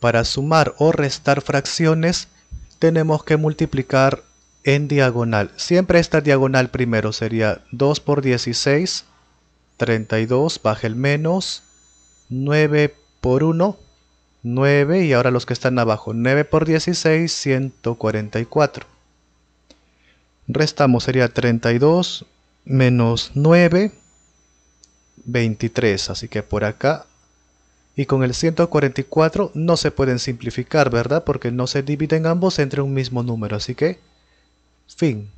Para sumar o restar fracciones tenemos que multiplicar en diagonal. Siempre esta diagonal primero sería 2 por 16, 32, baja el menos, 9 por 1, 9 y ahora los que están abajo, 9 por 16, 144. Restamos sería 32 menos 9, 23, así que por acá y con el 144 no se pueden simplificar, ¿verdad? Porque no se dividen ambos entre un mismo número, así que... Fin.